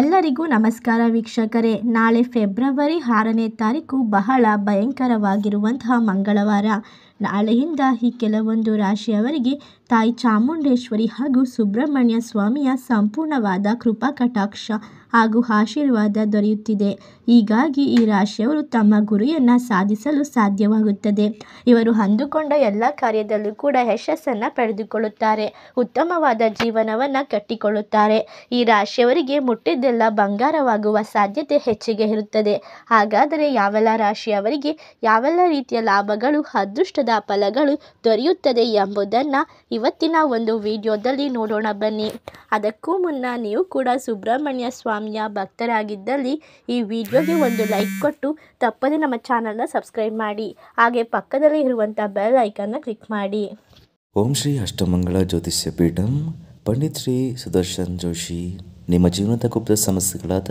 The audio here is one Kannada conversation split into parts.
ಎಲ್ಲರಿಗೂ ನಮಸ್ಕಾರ ವೀಕ್ಷಕರೇ ನಾಳೆ ಫೆಬ್ರವರಿ ಆರನೇ ತಾರೀಕು ಬಹಳ ಭಯಂಕರವಾಗಿರುವಂತಹ ಮಂಗಳವಾರ ನಾಳೆಯಿಂದ ಈ ಕೆಲವೊಂದು ರಾಶಿಯವರಿಗೆ ತಾಯಿ ಚಾಮುಂಡೇಶ್ವರಿ ಹಾಗೂ ಸುಬ್ರಹ್ಮಣ್ಯ ಸ್ವಾಮಿಯ ಸಂಪೂರ್ಣವಾದ ಕೃಪಾ ಕಟಾಕ್ಷ ಹಾಗೂ ಆಶೀರ್ವಾದ ದೊರೆಯುತ್ತಿದೆ ಹೀಗಾಗಿ ಈ ರಾಶಿಯವರು ತಮ್ಮ ಗುರಿಯನ್ನು ಸಾಧಿಸಲು ಸಾಧ್ಯವಾಗುತ್ತದೆ ಇವರು ಅಂದುಕೊಂಡ ಎಲ್ಲ ಕಾರ್ಯದಲ್ಲೂ ಕೂಡ ಯಶಸ್ಸನ್ನು ಪಡೆದುಕೊಳ್ಳುತ್ತಾರೆ ಉತ್ತಮವಾದ ಜೀವನವನ್ನು ಕಟ್ಟಿಕೊಳ್ಳುತ್ತಾರೆ ಈ ರಾಶಿಯವರಿಗೆ ಮುಟ್ಟಿದ್ದೆಲ್ಲ ಬಂಗಾರವಾಗುವ ಸಾಧ್ಯತೆ ಹೆಚ್ಚಿಗೆ ಇರುತ್ತದೆ ಹಾಗಾದರೆ ಯಾವೆಲ್ಲ ರಾಶಿಯವರಿಗೆ ಯಾವೆಲ್ಲ ರೀತಿಯ ಲಾಭಗಳು ಅದೃಷ್ಟದ ಫಲಗಳು ದೊರೆಯುತ್ತದೆ ಎಂಬುದನ್ನು ಇವತ್ತಿನ ಒಂದು ವಿಡಿಯೋದಲ್ಲಿ ನೋಡೋಣ ಬನ್ನಿ ಅದಕ್ಕೂ ಮುನ್ನ ನೀವು ಕೂಡ ಸುಬ್ರಹ್ಮಣ್ಯ ಸ್ವಾಮಿಯ ಭಕ್ತರಾಗಿದ್ದಲ್ಲಿ ಈ ವಿಡಿಯೋಗೆ ಒಂದು ಲೈಕ್ ಕೊಟ್ಟು ತಪ್ಪದೆ ನಮ್ಮ ಚಾನಲ್ನ ಸಬ್ಸ್ಕ್ರೈಬ್ ಮಾಡಿ ಹಾಗೆ ಪಕ್ಕದಲ್ಲಿ ಇರುವಂಥ ಬೆಲ್ ಐಕನ್ನ ಕ್ಲಿಕ್ ಮಾಡಿ ಓಂ ಶ್ರೀ ಅಷ್ಟಮಂಗಳ ಜ್ಯೋತಿಷ್ಯ ಪೀಠಂ ಪಂಡಿತ್ ಶ್ರೀ ಸುದರ್ಶನ್ ಜೋಶಿ ನಿಮ್ಮ ಜೀವನದ ಗುಪ್ತ ಸಮಸ್ಯೆಗಳಾದ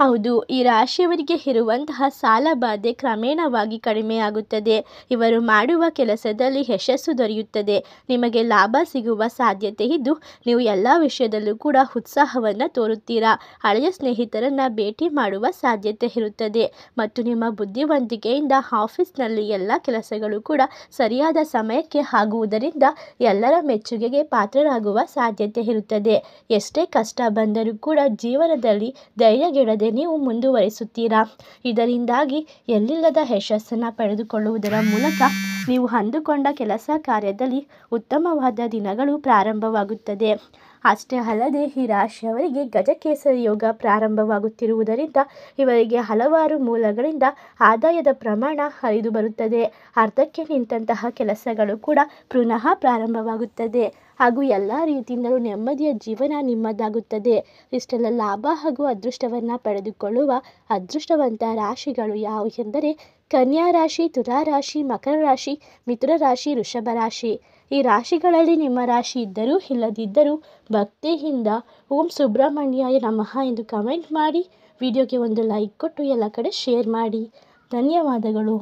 ಹೌದು ಈ ರಾಶಿಯವರಿಗೆ ಇರುವಂತಹ ಸಾಲ ಬಾಧೆ ಕ್ರಮೇಣವಾಗಿ ಕಡಿಮೆಯಾಗುತ್ತದೆ ಇವರು ಮಾಡುವ ಕೆಲಸದಲ್ಲಿ ಯಶಸ್ಸು ದೊರೆಯುತ್ತದೆ ನಿಮಗೆ ಲಾಭ ಸಿಗುವ ಸಾಧ್ಯತೆ ಇದ್ದು ನೀವು ಎಲ್ಲ ವಿಷಯದಲ್ಲೂ ಕೂಡ ಉತ್ಸಾಹವನ್ನು ತೋರುತ್ತೀರಾ ಹಳೆಯ ಸ್ನೇಹಿತರನ್ನು ಭೇಟಿ ಮಾಡುವ ಸಾಧ್ಯತೆ ಇರುತ್ತದೆ ಮತ್ತು ನಿಮ್ಮ ಬುದ್ಧಿವಂತಿಕೆಯಿಂದ ಆಫೀಸ್ನಲ್ಲಿ ಎಲ್ಲ ಕೆಲಸಗಳು ಕೂಡ ಸರಿಯಾದ ಸಮಯಕ್ಕೆ ಆಗುವುದರಿಂದ ಎಲ್ಲರ ಮೆಚ್ಚುಗೆಗೆ ಪಾತ್ರರಾಗುವ ಸಾಧ್ಯತೆ ಇರುತ್ತದೆ ಎಷ್ಟೇ ಕಷ್ಟ ಬಂದರೂ ಕೂಡ ಜೀವನದಲ್ಲಿ ಧೈರ್ಯಗೆಡದೆ ನೀವು ಮುಂದುವರಿಸುತ್ತೀರಾ ಇದರಿಂದಾಗಿ ಎಲ್ಲಿಲ್ಲದ ಯಶಸ್ಸನ್ನು ಪಡೆದುಕೊಳ್ಳುವುದರ ಮೂಲಕ ನೀವು ಅಂದುಕೊಂಡ ಕೆಲಸ ಕಾರ್ಯದಲ್ಲಿ ಉತ್ತಮವಾದ ದಿನಗಳು ಪ್ರಾರಂಭವಾಗುತ್ತದೆ ಅಷ್ಟೇ ಅಲ್ಲದೆ ಈ ರಾಶಿಯವರಿಗೆ ಗಜಕೇಸರಿ ಯೋಗ ಪ್ರಾರಂಭವಾಗುತ್ತಿರುವುದರಿಂದ ಇವರಿಗೆ ಹಲವಾರು ಮೂಲಗಳಿಂದ ಆದಾಯದ ಪ್ರಮಾಣ ಹರಿದು ಬರುತ್ತದೆ ಅರ್ಧಕ್ಕೆ ನಿಂತಹ ಕೆಲಸಗಳು ಕೂಡ ಪುನಃ ಪ್ರಾರಂಭವಾಗುತ್ತದೆ ಹಾಗೂ ಎಲ್ಲ ರೀತಿಯಿಂದಲೂ ನೆಮ್ಮದಿಯ ಜೀವನ ನಿಮ್ಮದಾಗುತ್ತದೆ ಇಷ್ಟೆಲ್ಲ ಲಾಭ ಹಾಗೂ ಅದೃಷ್ಟವನ್ನು ಪಡೆದುಕೊಳ್ಳುವ ಅದೃಷ್ಟವಂತ ರಾಶಿಗಳು ಎಂದರೆ ಕನ್ಯಾ ರಾಶಿ ತುಲಾ ರಾಶಿ ಮಕರ ರಾಶಿ ಮಿಥುನ ರಾಶಿ ವೃಷಭ ರಾಶಿ ಈ ರಾಶಿಗಳಲ್ಲಿ ನಿಮ್ಮ ರಾಶಿ ಇದ್ದರೂ ಇಲ್ಲದಿದ್ದರೂ ಭಕ್ತಿಯಿಂದ ಓಂ ಸುಬ್ರಹ್ಮಣ್ಯ ನಮಃ ಎಂದು ಕಮೆಂಟ್ ಮಾಡಿ ವಿಡಿಯೋಗೆ ಒಂದು ಲೈಕ್ ಕೊಟ್ಟು ಎಲ್ಲ ಕಡೆ ಶೇರ್ ಮಾಡಿ ಧನ್ಯವಾದಗಳು